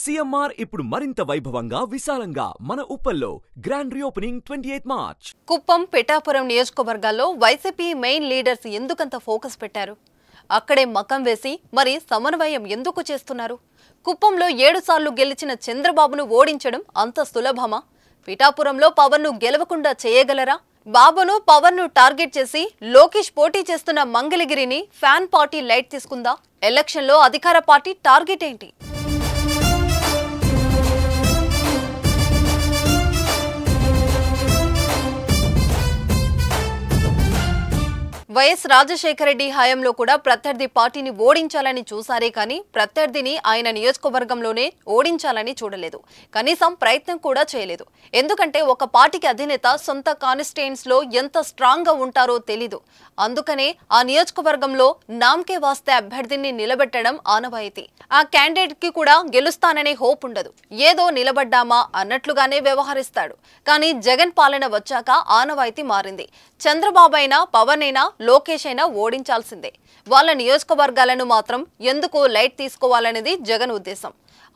CMR ఇప్పుడు మరింత వైభవంగా విశాలంగా మన ఉప్పల్లో grand reopening twenty eighth March Kuppam Pithapuram నియోజకవర్గాల్లో వైసీపీ మెయిన్ లీడర్స్ ఎందుకంత ఫోకస్ పెట్టారు అక్కడే మకం వేసి మరి సమన్వయం ఎందుకు చేస్తున్నారు కుప్పంలో ఏడుసార్లు గెలిచిన చంద్రబాబును ఓడించడం అంత సులభమా పిఠాపురంలో పవన్ను గెలవకుండా చేయగలరా బాబును పవన్ను టార్గెట్ చేసి లోకేష్ పోటీ చేస్తున్న మంగళగిరిని ఫ్యాన్ పార్టీ లైట్ తీసుకుందా ఎలక్షన్లో అధికార పార్టీ టార్గెట్ ఏంటి వైఎస్ రాజశేఖర రెడ్డి హయాంలో కూడా ప్రత్యర్థి పార్టీని ఓడించాలని చూశారే కానీ ప్రత్యర్థిని ఆయన నియోజకవర్గంలోనే ఓడించాలని చూడలేదు కనీసం ప్రయత్నం కూడా చేయలేదు ఎందుకంటే ఒక పార్టీకి అధినేత సొంత లో ఎంత స్ట్రాంగ్గా ఉంటారో తెలీదు అందుకనే ఆ నియోజకవర్గంలో నామ్కే వాస్తే అభ్యర్థిని నిలబెట్టడం ఆనవాయితీ ఆ క్యాండిడేట్కి కూడా గెలుస్తాననే హోప్ ఉండదు ఏదో నిలబడ్డామా అన్నట్లుగానే వ్యవహరిస్తాడు కానీ జగన్ పాలన వచ్చాక ఆనవాయితీ మారింది చంద్రబాబు అయినా పవన్ అయినా లోకేష్ అయినా ఓడించాల్సిందే వాళ్ళ నియోజకవర్గాలను మాత్రం ఎందుకు లైట్ తీసుకోవాలనేది జగన్ ఉద్దేశం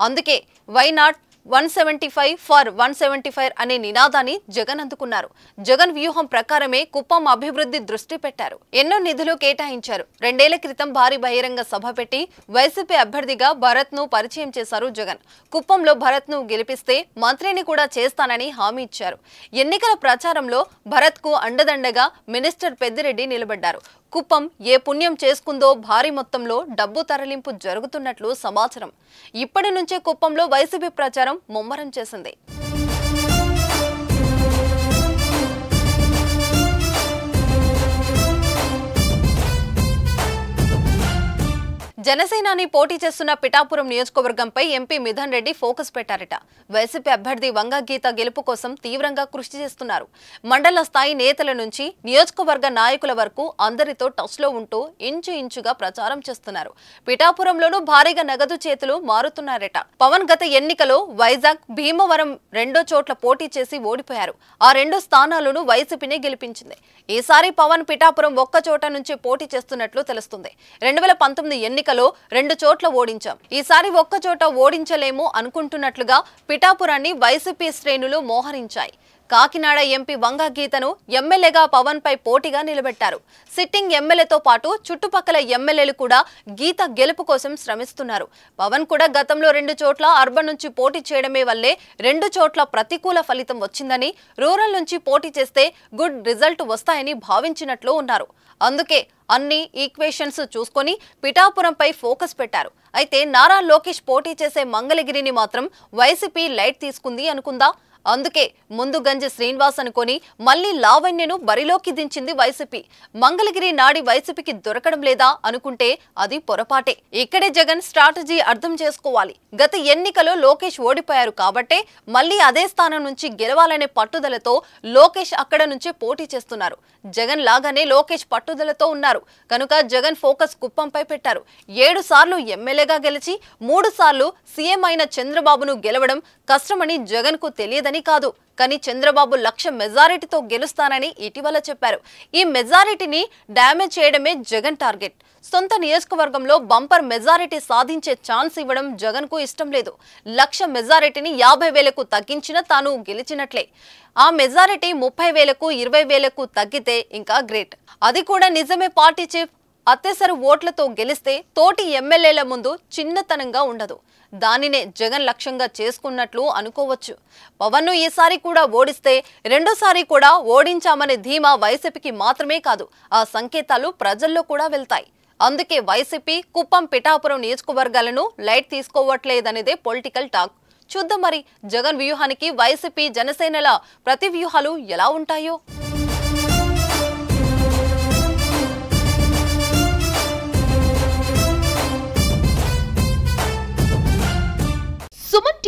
అందుకే why not one seventy five for one seventy five అనే నినాదాన్ని జగన్ అందుకున్నారు జగన్ వ్యూహం ప్రకారమే కుప్పం అభివృద్ధి దృష్టి పెట్టారు ఎన్నో నిధులు కేటాయించారు రెండేళ్ల క్రితం భారీ బహిరంగ సభ పెట్టి వైసీపీ అభ్యర్థిగా భరత్ ను పరిచయం చేశారు జగన్ కుప్పంలో భరత్ ను గెలిపిస్తే మంత్రిని కూడా చేస్తానని హామీ ఇచ్చారు ఎన్నికల ప్రచారంలో భరత్ కు అండదండగా మినిస్టర్ పెద్దిరెడ్డి నిలబడ్డారు కుప్పం ఏ పుణ్యం చేసుకుందో భారీ మొత్తంలో డబ్బు తరలింపు జరుగుతున్నట్లు సమాచారం ఇప్పటి నుంచే కుప్పంలో వైసీపీ ప్రచారం ముమ్మరం చేసింది జనసేనాని పోటీ చేస్తున్న పిఠాపురం నియోజకవర్గంపై ఎంపీ మిథన్ రెడ్డి ఫోకస్ పెట్టారట వైసీపీ అభ్యర్థి వంగ గీత గెలుపు కోసం తీవ్రంగా కృషి చేస్తున్నారు మండల స్థాయి నేతల నుంచి నియోజకవర్గ నాయకుల వరకు అందరితో లో ఉంటూ ఇంచు ఇంచుగా ప్రచారం చేస్తున్నారు పిఠాపురంలోనూ భారీగా నగదు చేతులు మారుతున్నారట పవన్ గత ఎన్నికలో వైజాగ్ భీమవరం రెండో చోట్ల పోటీ చేసి ఓడిపోయారు ఆ రెండు స్థానాలను వైసీపీనే గెలిపించింది ఈసారి పవన్ పిఠాపురం ఒక్క చోట నుంచి పోటీ చేస్తున్నట్లు తెలుస్తుంది రెండు వేల పంతొమ్మిది ఎన్నికలు జిల్లాలో రెండు చోట్ల ఓడించాం ఈసారి ఒక్క చోట ఓడించలేము అనుకుంటున్నట్లుగా పిఠాపురాన్ని వైసీపీ శ్రేణులు మోహరించాయి కాకినాడ ఎంపీ వంగా గీతను ఎమ్మెల్యేగా పవన్ పై పోటీగా నిలబెట్టారు సిట్టింగ్ ఎమ్మెల్యేతో పాటు చుట్టుపక్కల ఎమ్మెల్యేలు కూడా గీత గెలుపు కోసం శ్రమిస్తున్నారు పవన్ కూడా గతంలో రెండు చోట్ల అర్బన్ నుంచి పోటీ చేయడమే వల్లే రెండు చోట్ల ప్రతికూల ఫలితం వచ్చిందని రూరల్ నుంచి పోటీ చేస్తే గుడ్ రిజల్ట్ వస్తాయని భావించినట్లు ఉన్నారు అందుకే అన్ని ఈక్వేషన్స్ చూసుకొని పిఠాపురంపై ఫోకస్ పెట్టారు అయితే నారా లోకేష్ పోటీ చేసే మంగళగిరిని మాత్రం వైసీపీ లైట్ తీసుకుంది అనుకుందా అందుకే ముందు గంజ శ్రీనివాస్ అనుకొని మళ్లీ లావణ్యను బరిలోకి దించింది వైసీపీ మంగళగిరి నాడి వైసీపీకి దొరకడం లేదా అనుకుంటే అది పొరపాటే ఇక్కడే జగన్ స్ట్రాటజీ అర్థం చేసుకోవాలి గత ఎన్నికలో లోకేష్ ఓడిపోయారు కాబట్టే మళ్లీ అదే స్థానం నుంచి గెలవాలనే పట్టుదలతో లోకేష్ అక్కడ నుంచే పోటీ చేస్తున్నారు జగన్ లాగానే లోకేష్ పట్టుదలతో ఉన్నారు కనుక జగన్ ఫోకస్ కుప్పంపై పెట్టారు ఏడు సార్లు ఎమ్మెల్యేగా గెలిచి మూడు సార్లు సీఎం అయిన చంద్రబాబును గెలవడం కష్టమని జగన్ కు తెలియదని అని కాదు కానీ చంద్రబాబు లక్ష మెజారిటీతో గెలుస్తానని ఇటీవల చెప్పారు ఈ మెజారిటీని డ్యామేజ్ చేయడమే జగన్ టార్గెట్ సొంత నియోజకవర్గంలో బంపర్ మెజారిటీ సాధించే ఛాన్స్ ఇవ్వడం జగన్ కు ఇష్టం లేదు లక్ష మెజారిటీని యాభై వేలకు తగ్గించిన తాను గెలిచినట్లే ఆ మెజారిటీ ముప్పై వేలకు ఇరవై వేలకు తగ్గితే ఇంకా గ్రేట్ అది కూడా నిజమే పార్టీ చీఫ్ అత్యసర ఓట్లతో గెలిస్తే తోటి ఎమ్మెల్యేల ముందు చిన్నతనంగా ఉండదు దానినే జగన్ లక్ష్యంగా చేసుకున్నట్లు అనుకోవచ్చు పవన్ను ఈసారి కూడా ఓడిస్తే రెండోసారి కూడా ఓడించామనే ధీమా వైసీపీకి మాత్రమే కాదు ఆ సంకేతాలు ప్రజల్లో కూడా వెళ్తాయి అందుకే వైసీపీ కుప్పం పిఠాపురం నియోజకవర్గాలను లైట్ తీసుకోవట్లేదనేదే పొలిటికల్ టాక్ చూద్దాం మరి జగన్ వ్యూహానికి వైసీపీ జనసేనల ప్రతి వ్యూహాలు ఎలా ఉంటాయో